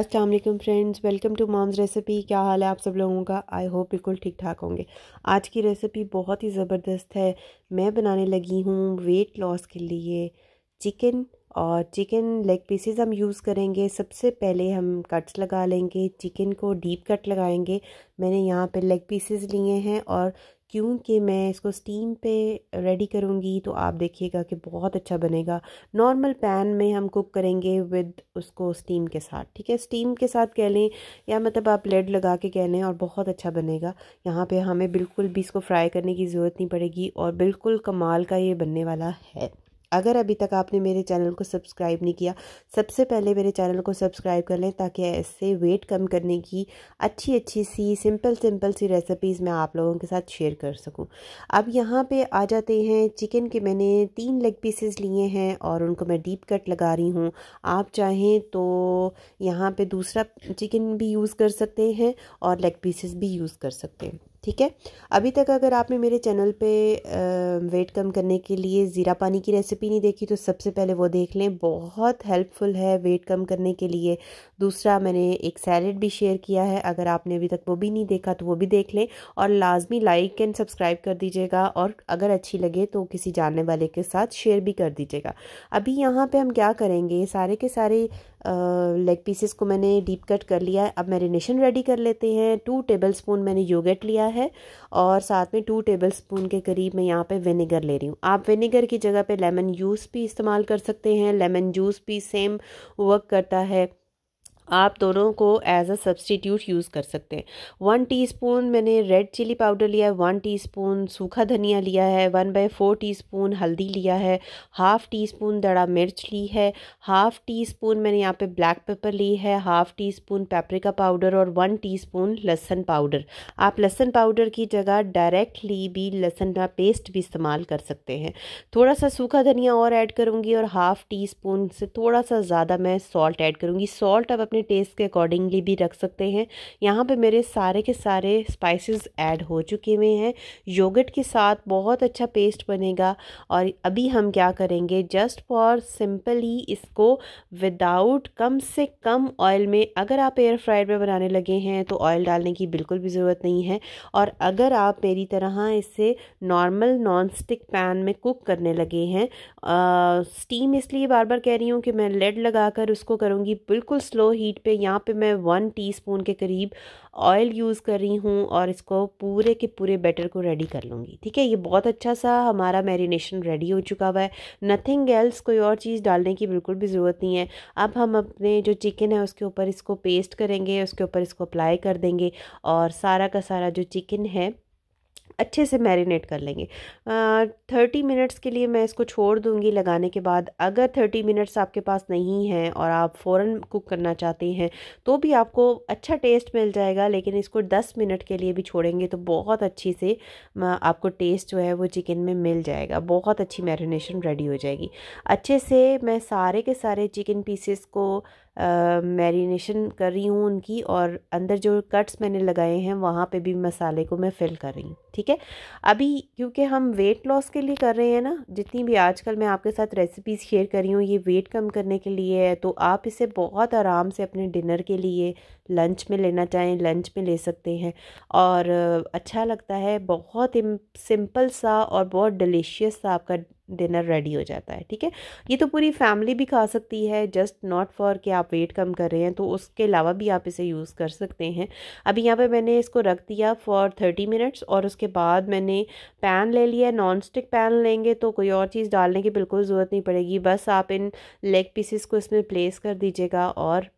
अस्सलाम वालेकुम friends welcome to mom's recipe क्या हाल है आप सब लोगों का आई होप बिल्कुल ठीक ठाक होंगे आज की रेसिपी बहुत ही ज़बरदस्त है मैं बनाने लगी हूँ वेट लॉस के लिए चिकन और चिकन लेग पीसेस हम यूज़ करेंगे सबसे पहले हम कट्स लगा लेंगे चिकन को डीप कट लगाएंगे मैंने यहाँ पे लेग पीसेस लिए हैं और क्योंकि मैं इसको स्टीम पे रेडी करूँगी तो आप देखिएगा कि बहुत अच्छा बनेगा नॉर्मल पैन में हम कुक करेंगे विद उसको स्टीम के साथ ठीक है स्टीम के साथ कह लें या मतलब आप लेड लगा के कह लें और बहुत अच्छा बनेगा यहाँ पे हमें बिल्कुल भी इसको फ्राई करने की ज़रूरत नहीं पड़ेगी और बिल्कुल कमाल का ये बनने वाला है अगर अभी तक आपने मेरे चैनल को सब्सक्राइब नहीं किया सबसे पहले मेरे चैनल को सब्सक्राइब कर लें ताकि ऐसे वेट कम करने की अच्छी अच्छी सी सिंपल सिंपल सी रेसिपीज़ मैं आप लोगों के साथ शेयर कर सकूं अब यहाँ पे आ जाते हैं चिकन के मैंने तीन लेग पीसेस लिए हैं और उनको मैं डीप कट लगा रही हूँ आप चाहें तो यहाँ पर दूसरा चिकन भी यूज़ कर सकते हैं और लेग पीसेस भी यूज़ कर सकते हैं ठीक है अभी तक अगर आपने मेरे चैनल पे वेट कम करने के लिए ज़ीरा पानी की रेसिपी नहीं देखी तो सबसे पहले वो देख लें बहुत हेल्पफुल है वेट कम करने के लिए दूसरा मैंने एक सैलड भी शेयर किया है अगर आपने अभी तक वो भी नहीं देखा तो वो भी देख लें और लाजमी लाइक एंड सब्सक्राइब कर दीजिएगा और अगर अच्छी लगे तो किसी जानने वाले के साथ शेयर भी कर दीजिएगा अभी यहाँ पर हम क्या करेंगे सारे के सारे लेग पीसेस को मैंने डीप कट कर लिया है अब मैरिनेशन रेडी कर लेते हैं टू टेबल स्पून मैंने योगट लिया है और साथ में टू टेबल स्पून के करीब मैं यहाँ पे विनेगर ले रही हूँ आप विनेगर की जगह पे लेमन जूस भी इस्तेमाल कर सकते हैं लेमन जूस भी सेम वर्क करता है आप दोनों को एज अ सब्सटीट्यूट यूज़ कर सकते हैं वन टीस्पून मैंने रेड चिली पाउडर लिया है वन टीस्पून सूखा धनिया लिया है वन बाई फोर टी हल्दी लिया है हाफ़ टी स्पून दड़ा मिर्च ली है हाफ़ टी स्पून मैंने यहाँ पे ब्लैक पेपर ली है half teaspoon paprika powder और वन टी स्पून लहसन पाउडर आप लहसन पाउडर की जगह डायरेक्टली भी लहसन का पेस्ट भी इस्तेमाल कर सकते हैं थोड़ा सा सूखा धनिया और ऐड करूँगी और हाफ़ टी स्पून से थोड़ा सा ज़्यादा मैं सॉल्ट ऐड करूँगी सॉल्ट अब अपने अपने टेस्ट के अकॉर्डिंगली भी रख सकते हैं यहाँ पे मेरे सारे के सारे स्पाइसेस ऐड हो चुके हुए हैं योगट के साथ बहुत अच्छा पेस्ट बनेगा और अभी हम क्या करेंगे जस्ट फॉर सिंपली इसको विदाउट कम से कम ऑयल में अगर आप एयर फ्राइड में बनाने लगे हैं तो ऑयल डालने की बिल्कुल भी ज़रूरत नहीं है और अगर आप मेरी तरह इसे नॉर्मल नॉन स्टिक पैन में कुक करने लगे हैं आ, स्टीम इसलिए बार बार कह रही हूँ कि मैं लेड लगा कर उसको करूँगी बिल्कुल स्लो हीट पे यहाँ पे मैं वन टीस्पून के करीब ऑयल यूज़ कर रही हूँ और इसको पूरे के पूरे बैटर को रेडी कर लूँगी ठीक है ये बहुत अच्छा सा हमारा मैरिनेशन रेडी हो चुका हुआ है नथिंग एल्स कोई और चीज़ डालने की बिल्कुल भी ज़रूरत नहीं है अब हम अपने जो चिकन है उसके ऊपर इसको पेस्ट करेंगे उसके ऊपर इसको अप्लाई कर देंगे और सारा का सारा जो चिकन है अच्छे से मैरिनेट कर लेंगे थर्टी मिनट्स के लिए मैं इसको छोड़ दूँगी लगाने के बाद अगर थर्टी मिनट्स आपके पास नहीं है और आप फ़ौर कुक करना चाहते हैं तो भी आपको अच्छा टेस्ट मिल जाएगा लेकिन इसको दस मिनट के लिए भी छोड़ेंगे तो बहुत अच्छी से आपको टेस्ट जो है वो चिकन में मिल जाएगा बहुत अच्छी मैरिनेशन रेडी हो जाएगी अच्छे से मैं सारे के सारे चिकन पीसेस को मैरिनेशन कर रही हूँ उनकी और अंदर जो कट्स मैंने लगाए हैं वहाँ पे भी मसाले को मैं फिल कर रही हूँ ठीक है अभी क्योंकि हम वेट लॉस के लिए कर रहे हैं ना जितनी भी आजकल मैं आपके साथ रेसिपीज़ शेयर कर रही हूँ ये वेट कम करने के लिए है तो आप इसे बहुत आराम से अपने डिनर के लिए लंच में लेना चाहें लंच में ले सकते हैं और अच्छा लगता है बहुत सिंपल सा और बहुत डिलीशियस सा आपका डिनर रेडी हो जाता है ठीक है ये तो पूरी फैमिली भी खा सकती है जस्ट नॉट फॉर कि आप वेट कम कर रहे हैं तो उसके अलावा भी आप इसे यूज़ कर सकते हैं अभी यहाँ पे मैंने इसको रख दिया फॉर थर्टी मिनट्स और उसके बाद मैंने पैन ले लिया नॉन स्टिक पैन लेंगे तो कोई और चीज़ डालने की बिल्कुल ज़रूरत नहीं पड़ेगी बस आप इन लेग पीसेस को इसमें प्लेस कर दीजिएगा और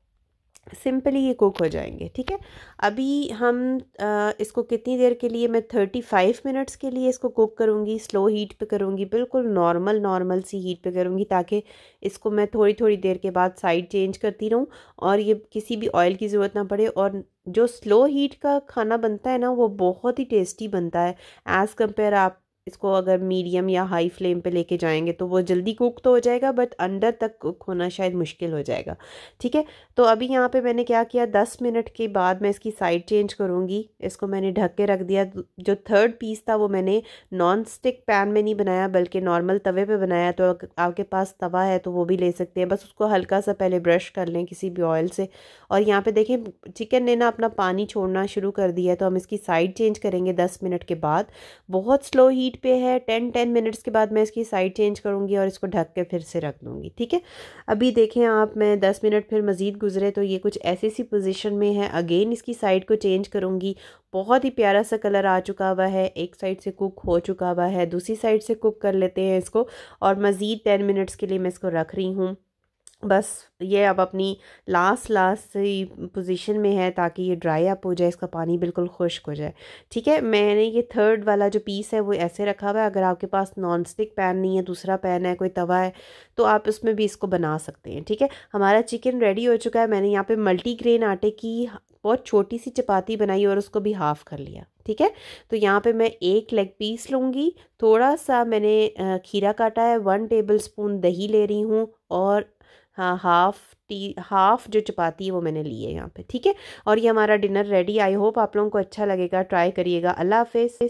सिंपली ये कुक हो जाएंगे ठीक है अभी हम आ, इसको कितनी देर के लिए मैं थर्टी फाइव मिनट्स के लिए इसको कुक करूँगी स्लो हीट पे करूँगी बिल्कुल नॉर्मल नॉर्मल सी हीट पे करूँगी ताकि इसको मैं थोड़ी थोड़ी देर के बाद साइड चेंज करती रहूँ और ये किसी भी ऑयल की ज़रूरत ना पड़े और जो स्लो हीट का खाना बनता है ना वो बहुत ही टेस्टी बनता है एज़ कम्पेयर आप इसको अगर मीडियम या हाई फ्लेम पे लेके जाएंगे तो वो जल्दी कुक तो हो जाएगा बट अंदर तक कुक होना शायद मुश्किल हो जाएगा ठीक है तो अभी यहाँ पे मैंने क्या किया दस मिनट के बाद मैं इसकी साइड चेंज करूँगी इसको मैंने ढक के रख दिया जो थर्ड पीस था वो मैंने नॉन स्टिक पैन में नहीं बनाया बल्कि नॉर्मल तवे पर बनाया तो आपके पास तवा है तो वो भी ले सकते हैं बस उसको हल्का सा पहले ब्रश कर लें किसी भी ऑयल से और यहाँ पर देखें चिकन ने ना अपना पानी छोड़ना शुरू कर दिया तो हम इसकी साइड चेंज करेंगे दस मिनट के बाद बहुत स्लो हीट हीट पे है टेन टेन मिनट्स के बाद मैं इसकी साइड चेंज करूँगी और इसको ढक के फिर से रख दूँगी ठीक है अभी देखें आप मैं दस मिनट फिर मज़ीद गुजरे तो ये कुछ ऐसी सी पोजिशन में है अगेन इसकी साइड को चेंज करूँगी बहुत ही प्यारा सा कलर आ चुका हुआ है एक साइड से कुक हो चुका हुआ है दूसरी साइड से कुक कर लेते हैं इसको और मज़ीद टेन मिनट्स के लिए मैं इसको रख रही हूँ बस ये अब अपनी लास्ट लास्ट सी पोजीशन में है ताकि ये ड्राई अप हो जाए इसका पानी बिल्कुल खुश्क हो जाए ठीक है मैंने ये थर्ड वाला जो पीस है वो ऐसे रखा हुआ है अगर आपके पास नॉन स्टिक पैन नहीं है दूसरा पैन है कोई तवा है तो आप उसमें भी इसको बना सकते हैं ठीक है हमारा चिकन रेडी हो चुका है मैंने यहाँ मल्टी मल्टीग्रेन आटे की बहुत छोटी सी चपाती बनाई और उसको भी हाफ़ कर लिया ठीक है तो यहाँ पे मैं एक लेग पीस लूँगी थोड़ा सा मैंने खीरा काटा है वन टेबल स्पून दही ले रही हूँ और हाँ हाफ टी हाफ जो चपाती है वो मैंने ली है यहाँ पे ठीक है और ये हमारा डिनर रेडी आई होप आप लोगों को अच्छा लगेगा ट्राई करिएगा अल्लाह हाफिज़